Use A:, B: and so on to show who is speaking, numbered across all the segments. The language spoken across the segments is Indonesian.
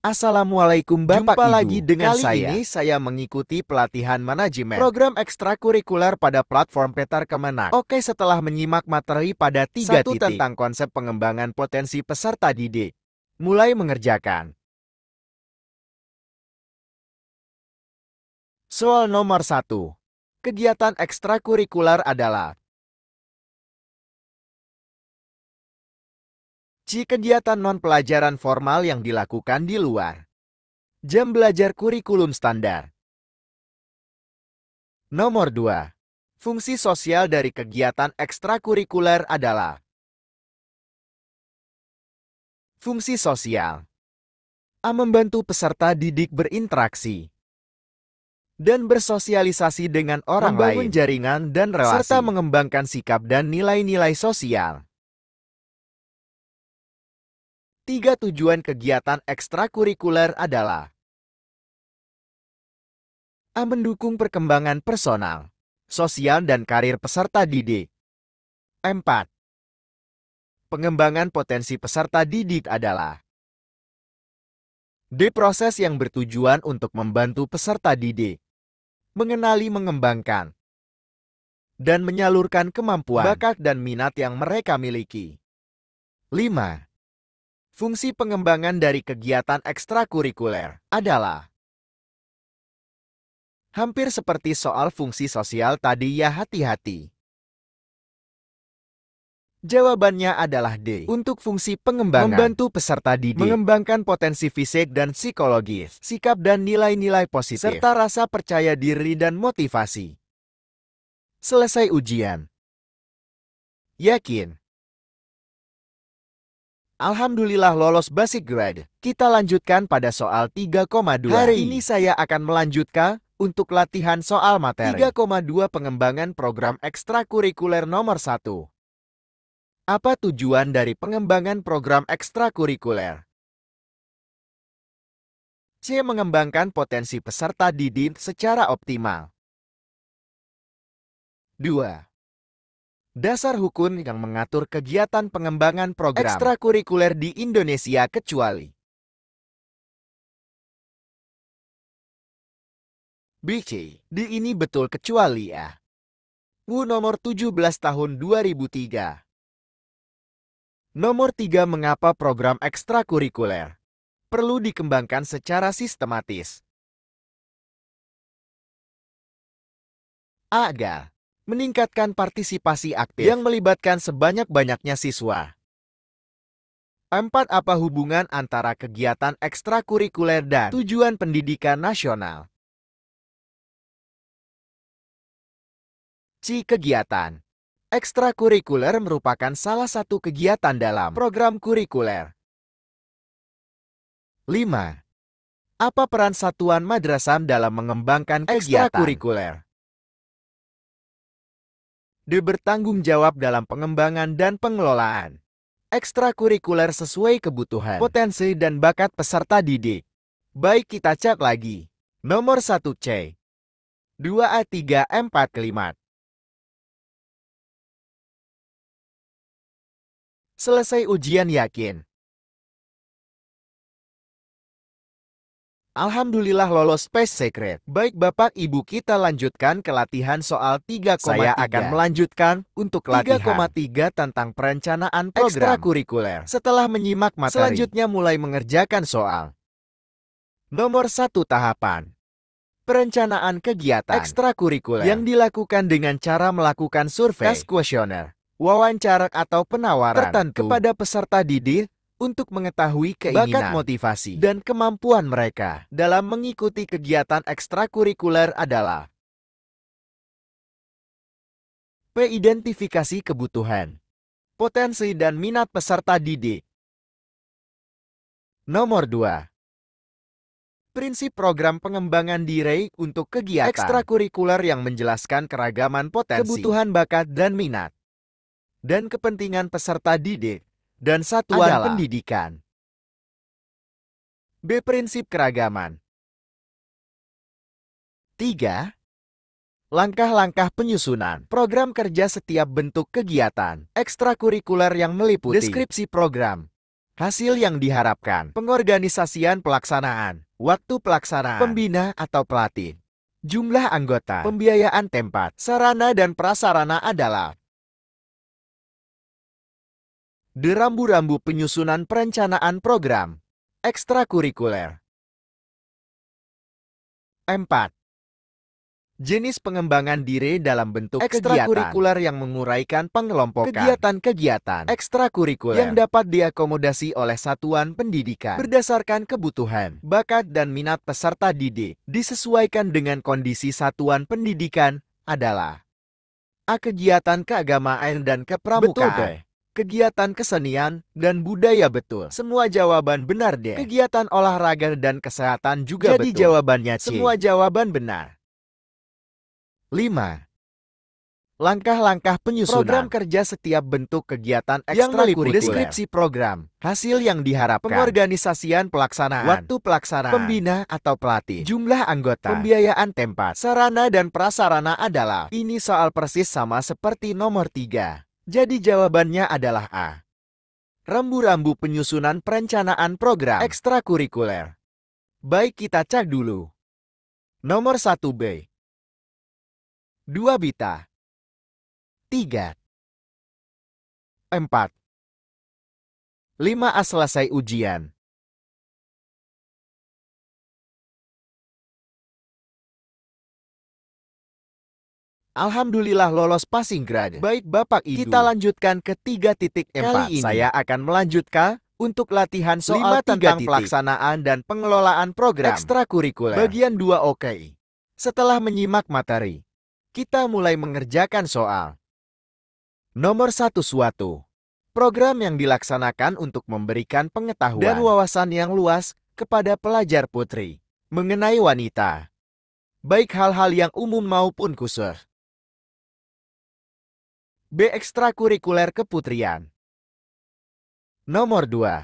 A: Assalamualaikum Bapak Jumpa Ibu. lagi dengan Kali saya. ini saya mengikuti pelatihan manajemen program ekstrakurikuler pada platform Petar Kemenak. Oke setelah menyimak materi pada
B: tiga Satu titik. tentang konsep pengembangan potensi peserta didik. Mulai mengerjakan. Soal nomor satu. Kegiatan ekstrakurikuler adalah C. Kegiatan non-pelajaran formal yang dilakukan di luar. Jam belajar kurikulum standar. Nomor 2. Fungsi sosial dari kegiatan ekstrakurikuler adalah Fungsi sosial A. Membantu peserta didik berinteraksi dan bersosialisasi
A: dengan orang Membangun lain, jaringan dan relasi, serta mengembangkan sikap dan nilai-nilai
B: sosial. Tiga tujuan kegiatan ekstrakurikuler adalah A. Mendukung
A: perkembangan personal, sosial dan karir peserta didik. 4. Pengembangan potensi peserta didik adalah D. Proses yang bertujuan untuk membantu peserta didik mengenali mengembangkan dan menyalurkan kemampuan, bakat dan minat yang
B: mereka miliki. 5. Fungsi pengembangan dari kegiatan ekstrakurikuler adalah hampir seperti soal fungsi sosial tadi ya hati-hati.
A: Jawabannya adalah D. Untuk fungsi pengembangan, membantu peserta didik mengembangkan potensi fisik dan psikologis, sikap dan nilai-nilai positif, serta rasa percaya diri dan
B: motivasi. Selesai ujian. Yakin? Alhamdulillah lolos basic grade. Kita
A: lanjutkan pada soal 3,2. Hari ini saya akan melanjutkan untuk latihan soal materi. 3,2 pengembangan program ekstrakurikuler nomor 1. Apa tujuan dari pengembangan program ekstrakurikuler?
B: C. Mengembangkan potensi peserta didik secara optimal. 2 dasar hukum yang mengatur kegiatan pengembangan program ekstrakurikuler di Indonesia kecuali BC, di ini betul kecuali ya. Bu nomor 17 tahun 2003. Nomor 3 mengapa program ekstrakurikuler perlu dikembangkan secara sistematis. Agar meningkatkan partisipasi aktif yang melibatkan sebanyak-banyaknya
A: siswa. Empat. Apa hubungan antara kegiatan
B: ekstrakurikuler dan tujuan pendidikan nasional? C. Kegiatan Ekstrakurikuler merupakan salah satu kegiatan dalam program kurikuler.
A: 5. Apa peran satuan madrasah dalam mengembangkan kegiatan ekstrakurikuler? bertanggung jawab dalam pengembangan dan pengelolaan ekstrakurikuler sesuai kebutuhan, potensi, dan bakat peserta
B: didik. Baik kita cat lagi. Nomor 1C 2A3M4 kelima. Selesai ujian yakin, Alhamdulillah lolos Space Secret. Baik Bapak Ibu kita
A: lanjutkan ke latihan soal 3,3. Saya akan melanjutkan untuk latihan 3,3 tentang perencanaan program ekstrakurikuler. Setelah menyimak materi, selanjutnya mulai mengerjakan soal. Nomor 1 tahapan. Perencanaan kegiatan ekstrakurikuler yang dilakukan dengan cara melakukan survei, kuesioner, wawancara atau penawaran tertentu kepada peserta didik untuk mengetahui keinginan, bakat motivasi, dan kemampuan mereka dalam mengikuti kegiatan ekstrakurikuler adalah
B: P-identifikasi kebutuhan, potensi dan minat peserta didik. Nomor 2.
A: Prinsip program pengembangan diri untuk kegiatan ekstrakurikuler yang menjelaskan keragaman potensi, kebutuhan bakat dan minat, dan kepentingan
B: peserta didik dan satuan adalah pendidikan. B. Prinsip keragaman 3.
A: Langkah-langkah penyusunan program kerja setiap bentuk kegiatan ekstrakurikuler yang meliputi deskripsi program, hasil yang diharapkan, pengorganisasian pelaksanaan, waktu pelaksanaan, pembina atau pelatih, jumlah anggota, pembiayaan tempat, sarana dan prasarana adalah
B: derambu-rambu penyusunan perencanaan program ekstrakurikuler. 4. Jenis
A: pengembangan diri dalam bentuk ekstrakurikuler yang menguraikan pengelompokan kegiatan-kegiatan ekstrakurikuler yang dapat diakomodasi oleh satuan pendidikan berdasarkan kebutuhan, bakat dan minat peserta didik disesuaikan dengan kondisi satuan pendidikan adalah A. Kegiatan keagamaan dan kepramukaan kegiatan kesenian, dan budaya betul. Semua jawaban benar deh. Kegiatan olahraga dan kesehatan juga Jadi betul. Jadi jawabannya C. Semua jawaban benar. 5. Langkah-langkah penyusunan Program kerja setiap bentuk kegiatan ekstrakurikuler Deskripsi program Hasil yang diharapkan Pengorganisasian pelaksanaan Waktu pelaksanaan Pembina atau pelatih Jumlah anggota Pembiayaan tempat Sarana dan prasarana adalah Ini soal persis sama seperti nomor 3 jadi jawabannya adalah A. Rambu-rambu penyusunan perencanaan program ekstrakurikuler.
B: Baik kita cek dulu. Nomor 1B. 2 bita. 3. 4. 5 A selesai ujian. Alhamdulillah lolos passing grade. Baik Bapak Ibu. Kita lanjutkan ke
A: 3.4. Kali ini saya akan melanjutkan untuk latihan soal 5 tentang titik. pelaksanaan dan pengelolaan program ekstrakurikuler. Bagian 2 Okay. Setelah menyimak materi, kita mulai mengerjakan soal. Nomor satu suatu. Program yang dilaksanakan untuk memberikan pengetahuan dan wawasan yang luas kepada pelajar putri mengenai wanita, baik hal-hal yang umum maupun
B: khusus. B. Ekstrakurikuler keputrian. Nomor 2.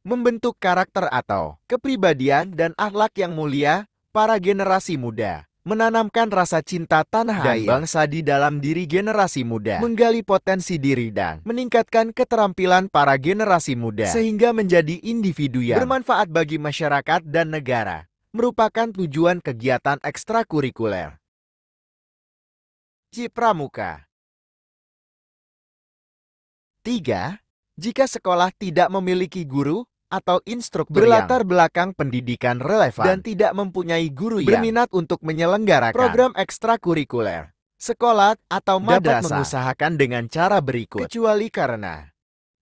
B: Membentuk karakter
A: atau kepribadian dan akhlak yang mulia para generasi muda. Menanamkan rasa cinta tanah air bangsa di dalam diri generasi muda. Menggali potensi diri dan meningkatkan keterampilan para generasi muda. Sehingga menjadi individu yang bermanfaat
B: bagi masyarakat dan negara. Merupakan tujuan kegiatan ekstrakurikuler. Cipramuka 3. Jika sekolah tidak memiliki guru atau instruktur berlatar
A: yang belakang pendidikan relevan dan tidak mempunyai guru yang berminat untuk menyelenggarakan program ekstrakurikuler, sekolah atau madrasah dapat mengusahakan dengan cara berikut. Kecuali karena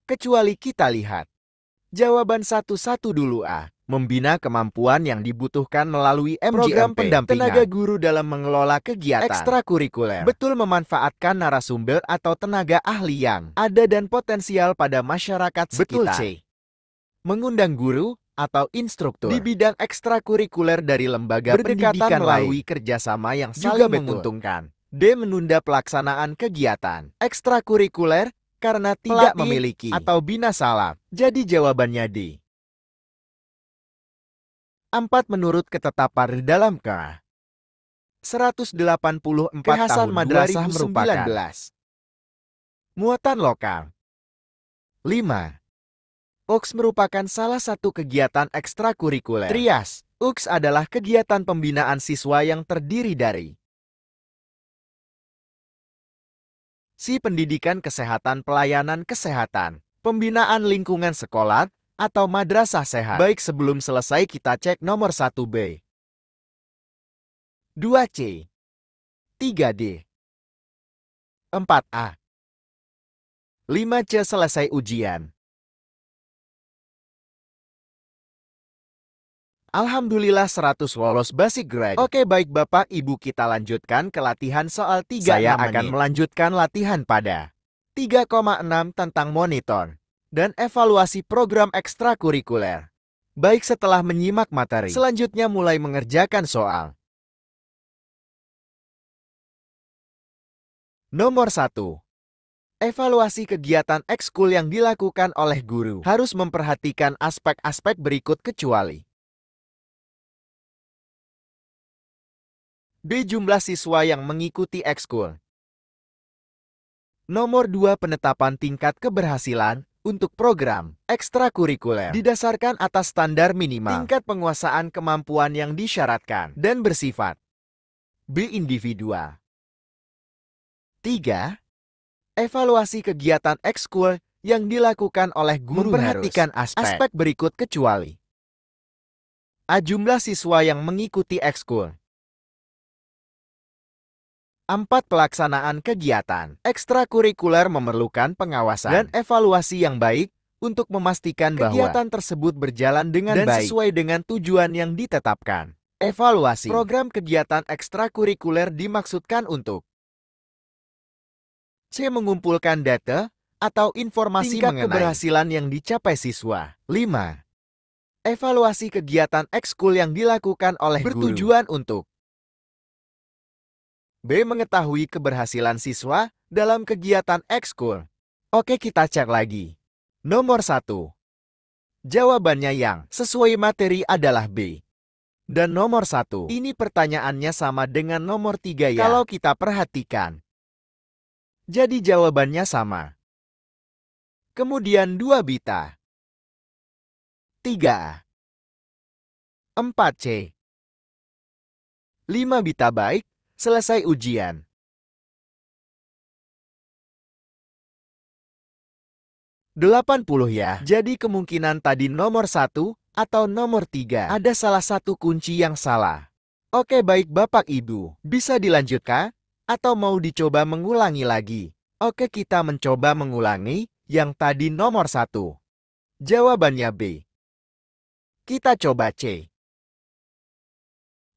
A: kecuali kita lihat jawaban satu-satu dulu ah membina kemampuan yang dibutuhkan melalui MGMP, program pendampingan tenaga guru dalam mengelola kegiatan ekstrakurikuler, betul memanfaatkan narasumber atau tenaga ahli yang ada dan potensial pada masyarakat sekitar. Betul C. Mengundang guru atau instruktur di bidang ekstrakurikuler dari lembaga pendidikan melalui lain. kerjasama yang saling Juga menguntungkan. D. Menunda pelaksanaan kegiatan ekstrakurikuler karena tidak Pelati memiliki atau bina salam. Jadi jawabannya D. 4 menurut ketetapan di dalam K. 184 Kehasan tahun Madrasah 2019. merupakan muatan lokal. 5. UKS merupakan salah satu kegiatan ekstrakurikuler. Trias, UKS adalah kegiatan pembinaan siswa yang terdiri dari Si pendidikan kesehatan pelayanan kesehatan, pembinaan lingkungan sekolah, atau madrasah sehat. Baik sebelum
B: selesai kita cek nomor 1B, 2C, 3D, 4A, 5C selesai ujian. Alhamdulillah 100 lolos basic grade. Oke baik Bapak Ibu kita
A: lanjutkan ke latihan soal 3 Saya akan menit. melanjutkan latihan pada 3,6 tentang monitor dan evaluasi program ekstrakurikuler. Baik
B: setelah menyimak materi, selanjutnya mulai mengerjakan soal. Nomor 1. Evaluasi kegiatan ekskul yang dilakukan oleh guru harus memperhatikan aspek-aspek berikut kecuali B. Jumlah siswa yang mengikuti ekskul Nomor 2 penetapan
A: tingkat keberhasilan untuk program ekstrakurikuler didasarkan atas standar minimal tingkat penguasaan kemampuan yang disyaratkan dan bersifat individual. 3. Evaluasi kegiatan ekskul yang dilakukan oleh guru memperhatikan harus. aspek. aspek berikut kecuali A. Jumlah siswa yang mengikuti ekskul 4. Pelaksanaan kegiatan ekstrakurikuler memerlukan pengawasan dan evaluasi yang baik untuk memastikan kegiatan bahwa tersebut berjalan dengan dan baik sesuai dengan tujuan yang ditetapkan. Evaluasi program kegiatan ekstrakurikuler dimaksudkan untuk C. Mengumpulkan data atau informasi Tingkat mengenai keberhasilan yang dicapai siswa. 5. Evaluasi kegiatan ekskul yang dilakukan oleh bertujuan untuk B. Mengetahui keberhasilan siswa dalam kegiatan ekskul. Oke kita cek lagi. Nomor 1. Jawabannya yang sesuai materi adalah B. Dan nomor 1. Ini pertanyaannya sama dengan nomor
B: 3 ya. Kalau kita perhatikan. Jadi jawabannya sama. Kemudian 2 bita. 3 4 C 5 bita baik Selesai ujian. Delapan puluh ya. Jadi kemungkinan tadi nomor satu atau nomor
A: tiga ada salah satu kunci yang salah. Oke baik Bapak Ibu, bisa dilanjutkan Atau mau dicoba mengulangi lagi? Oke kita mencoba mengulangi yang tadi nomor satu. Jawabannya B. Kita coba C.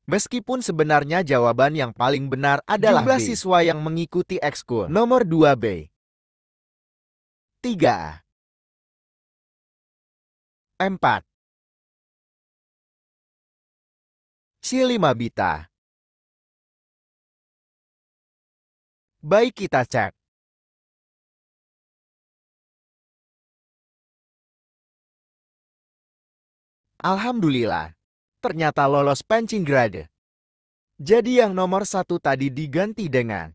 A: Meskipun sebenarnya jawaban yang paling
B: benar adalah jumlah B. siswa yang mengikuti ekskul. Nomor 2B. 3A. 4. C5 Bita. Baik kita cek. Alhamdulillah ternyata lolos pancing grade. Jadi yang nomor satu tadi diganti dengan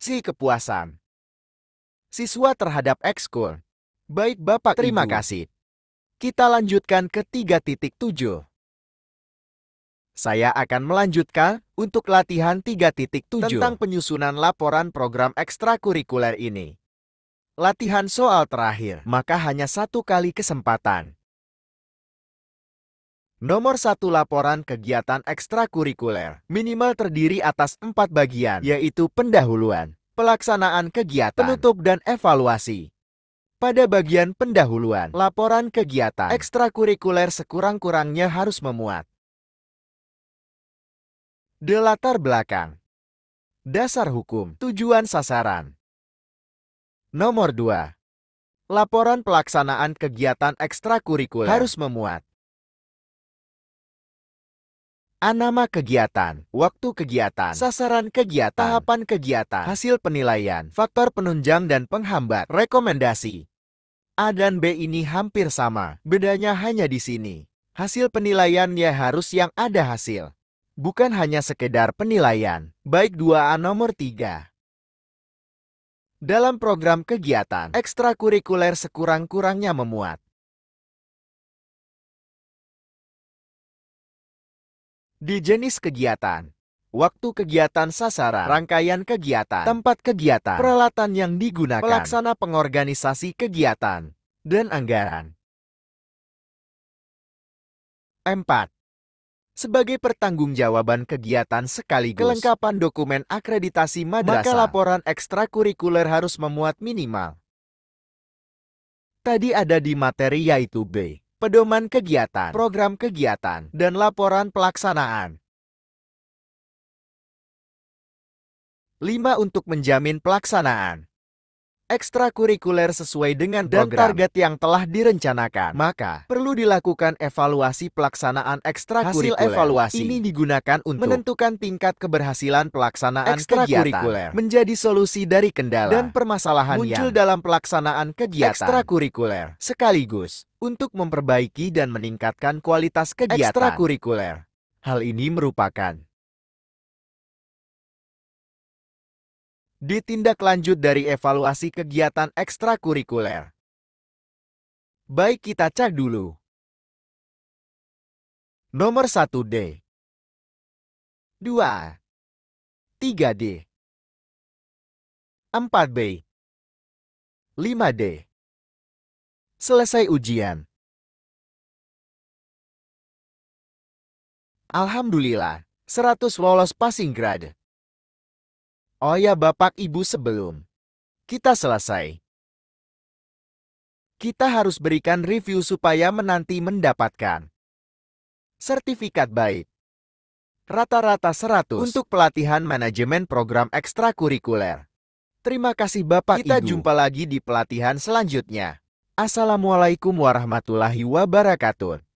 B: si kepuasan.
A: Siswa terhadap ekskul. Baik Bapak Terima Ibu. kasih. Kita lanjutkan ke 3.7. Saya akan melanjutkan untuk latihan 3.7 tentang penyusunan laporan program ekstrakurikuler ini. Latihan soal terakhir, maka hanya satu kali kesempatan. Nomor satu laporan kegiatan ekstrakurikuler minimal terdiri atas empat bagian, yaitu pendahuluan, pelaksanaan kegiatan, penutup dan evaluasi. Pada bagian pendahuluan, laporan kegiatan ekstrakurikuler
B: sekurang-kurangnya harus memuat. De latar belakang. Dasar hukum, tujuan sasaran.
A: Nomor 2. Laporan pelaksanaan kegiatan ekstrakurikuler
B: harus memuat Anama kegiatan, waktu
A: kegiatan, sasaran kegiatan, tahapan kegiatan, hasil penilaian, faktor penunjang dan penghambat, rekomendasi. A dan B ini hampir sama, bedanya hanya di sini. Hasil penilaian ya harus yang ada hasil. Bukan hanya sekedar penilaian, baik 2A nomor 3. Dalam program
B: kegiatan, ekstrakurikuler sekurang-kurangnya memuat di jenis kegiatan,
A: waktu kegiatan sasaran, rangkaian kegiatan, tempat kegiatan, peralatan yang digunakan, pelaksana pengorganisasi kegiatan, dan anggaran. 4. Sebagai pertanggungjawaban kegiatan sekaligus kelengkapan dokumen akreditasi madrasah, maka laporan ekstrakurikuler harus memuat minimal. Tadi ada di materi yaitu B pedoman
B: kegiatan, program kegiatan, dan laporan pelaksanaan. 5. Untuk menjamin pelaksanaan
A: ekstrakurikuler sesuai dengan dan program. target yang telah direncanakan. Maka, perlu dilakukan evaluasi pelaksanaan ekstrakurikuler. Hasil evaluasi ini digunakan untuk menentukan tingkat keberhasilan pelaksanaan ekstrakurikuler, menjadi solusi dari kendala dan permasalahan muncul dalam pelaksanaan kegiatan ekstrakurikuler, sekaligus untuk memperbaiki dan
B: meningkatkan kualitas kegiatan ekstrakurikuler. Hal ini merupakan ditindak lanjut dari evaluasi kegiatan ekstrakurikuler. Baik kita cek dulu. Nomor 1D 2 3D 4B 5D Selesai ujian. Alhamdulillah, 100 lolos passing grade. Oh ya Bapak Ibu sebelum kita selesai.
A: Kita harus berikan review supaya menanti mendapatkan sertifikat baik. Rata-rata 100 untuk pelatihan manajemen program ekstrakurikuler. Terima kasih Bapak Kita Ibu. jumpa
B: lagi di pelatihan selanjutnya. Assalamualaikum warahmatullahi wabarakatuh.